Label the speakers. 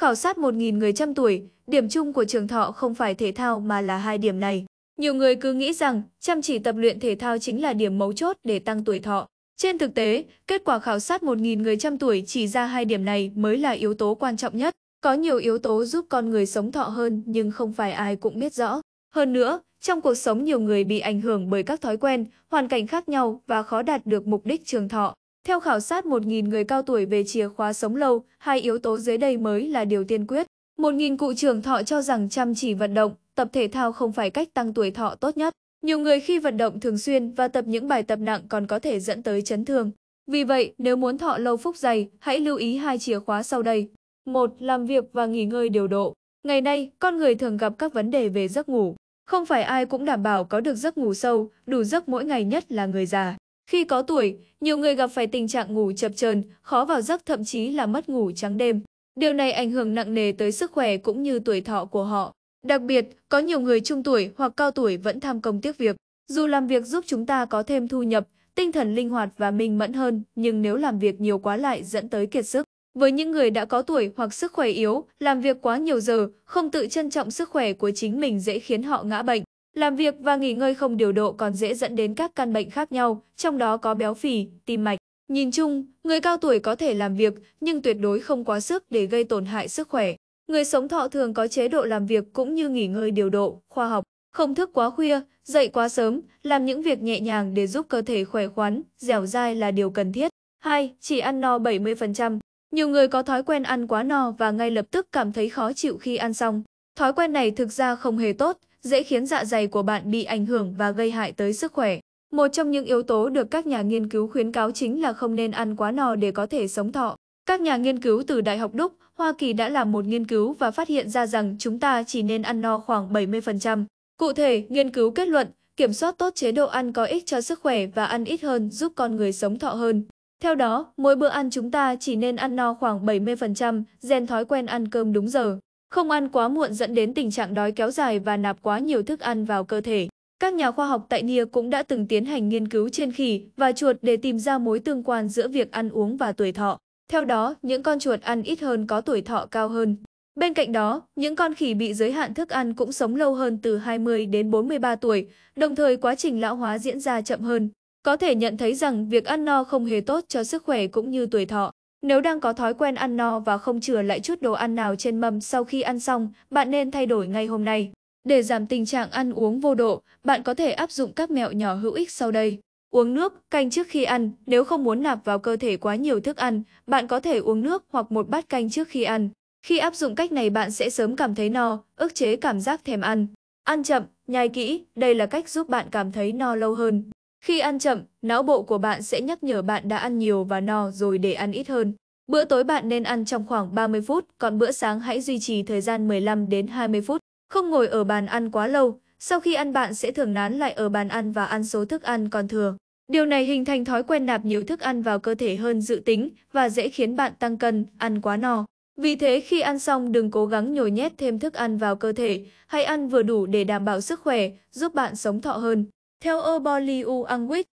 Speaker 1: Khảo sát 1.000 người trăm tuổi, điểm chung của trường thọ không phải thể thao mà là hai điểm này. Nhiều người cứ nghĩ rằng chăm chỉ tập luyện thể thao chính là điểm mấu chốt để tăng tuổi thọ. Trên thực tế, kết quả khảo sát 1.000 người trăm tuổi chỉ ra hai điểm này mới là yếu tố quan trọng nhất. Có nhiều yếu tố giúp con người sống thọ hơn nhưng không phải ai cũng biết rõ. Hơn nữa, trong cuộc sống nhiều người bị ảnh hưởng bởi các thói quen, hoàn cảnh khác nhau và khó đạt được mục đích trường thọ. Theo khảo sát 1.000 người cao tuổi về chìa khóa sống lâu, hai yếu tố dưới đây mới là điều tiên quyết. 1.000 cụ trưởng thọ cho rằng chăm chỉ vận động, tập thể thao không phải cách tăng tuổi thọ tốt nhất. Nhiều người khi vận động thường xuyên và tập những bài tập nặng còn có thể dẫn tới chấn thương. Vì vậy, nếu muốn thọ lâu phúc dày, hãy lưu ý hai chìa khóa sau đây. 1. Làm việc và nghỉ ngơi điều độ. Ngày nay, con người thường gặp các vấn đề về giấc ngủ. Không phải ai cũng đảm bảo có được giấc ngủ sâu, đủ giấc mỗi ngày nhất là người già. Khi có tuổi, nhiều người gặp phải tình trạng ngủ chập chờn, khó vào giấc thậm chí là mất ngủ trắng đêm. Điều này ảnh hưởng nặng nề tới sức khỏe cũng như tuổi thọ của họ. Đặc biệt, có nhiều người trung tuổi hoặc cao tuổi vẫn tham công tiếc việc. Dù làm việc giúp chúng ta có thêm thu nhập, tinh thần linh hoạt và minh mẫn hơn, nhưng nếu làm việc nhiều quá lại dẫn tới kiệt sức. Với những người đã có tuổi hoặc sức khỏe yếu, làm việc quá nhiều giờ, không tự trân trọng sức khỏe của chính mình dễ khiến họ ngã bệnh, làm việc và nghỉ ngơi không điều độ còn dễ dẫn đến các căn bệnh khác nhau, trong đó có béo phì, tim mạch. Nhìn chung, người cao tuổi có thể làm việc nhưng tuyệt đối không quá sức để gây tổn hại sức khỏe. Người sống thọ thường có chế độ làm việc cũng như nghỉ ngơi điều độ, khoa học, không thức quá khuya, dậy quá sớm, làm những việc nhẹ nhàng để giúp cơ thể khỏe khoắn, dẻo dai là điều cần thiết. 2. Chỉ ăn no 70%. Nhiều người có thói quen ăn quá no và ngay lập tức cảm thấy khó chịu khi ăn xong. Thói quen này thực ra không hề tốt, dễ khiến dạ dày của bạn bị ảnh hưởng và gây hại tới sức khỏe. Một trong những yếu tố được các nhà nghiên cứu khuyến cáo chính là không nên ăn quá no để có thể sống thọ. Các nhà nghiên cứu từ Đại học Đúc, Hoa Kỳ đã làm một nghiên cứu và phát hiện ra rằng chúng ta chỉ nên ăn no khoảng 70%. Cụ thể, nghiên cứu kết luận, kiểm soát tốt chế độ ăn có ích cho sức khỏe và ăn ít hơn giúp con người sống thọ hơn. Theo đó, mỗi bữa ăn chúng ta chỉ nên ăn no khoảng 70%, rèn thói quen ăn cơm đúng giờ. Không ăn quá muộn dẫn đến tình trạng đói kéo dài và nạp quá nhiều thức ăn vào cơ thể. Các nhà khoa học tại Nia cũng đã từng tiến hành nghiên cứu trên khỉ và chuột để tìm ra mối tương quan giữa việc ăn uống và tuổi thọ. Theo đó, những con chuột ăn ít hơn có tuổi thọ cao hơn. Bên cạnh đó, những con khỉ bị giới hạn thức ăn cũng sống lâu hơn từ 20 đến 43 tuổi, đồng thời quá trình lão hóa diễn ra chậm hơn. Có thể nhận thấy rằng việc ăn no không hề tốt cho sức khỏe cũng như tuổi thọ. Nếu đang có thói quen ăn no và không chừa lại chút đồ ăn nào trên mâm sau khi ăn xong, bạn nên thay đổi ngay hôm nay. Để giảm tình trạng ăn uống vô độ, bạn có thể áp dụng các mẹo nhỏ hữu ích sau đây. Uống nước, canh trước khi ăn, nếu không muốn nạp vào cơ thể quá nhiều thức ăn, bạn có thể uống nước hoặc một bát canh trước khi ăn. Khi áp dụng cách này bạn sẽ sớm cảm thấy no, ức chế cảm giác thèm ăn. Ăn chậm, nhai kỹ, đây là cách giúp bạn cảm thấy no lâu hơn. Khi ăn chậm, não bộ của bạn sẽ nhắc nhở bạn đã ăn nhiều và no rồi để ăn ít hơn. Bữa tối bạn nên ăn trong khoảng 30 phút, còn bữa sáng hãy duy trì thời gian 15 đến 20 phút. Không ngồi ở bàn ăn quá lâu, sau khi ăn bạn sẽ thường nán lại ở bàn ăn và ăn số thức ăn còn thừa. Điều này hình thành thói quen nạp nhiều thức ăn vào cơ thể hơn dự tính và dễ khiến bạn tăng cân, ăn quá no. Vì thế khi ăn xong đừng cố gắng nhồi nhét thêm thức ăn vào cơ thể, hãy ăn vừa đủ để đảm bảo sức khỏe, giúp bạn sống thọ hơn. Theo Herbalife Anguish,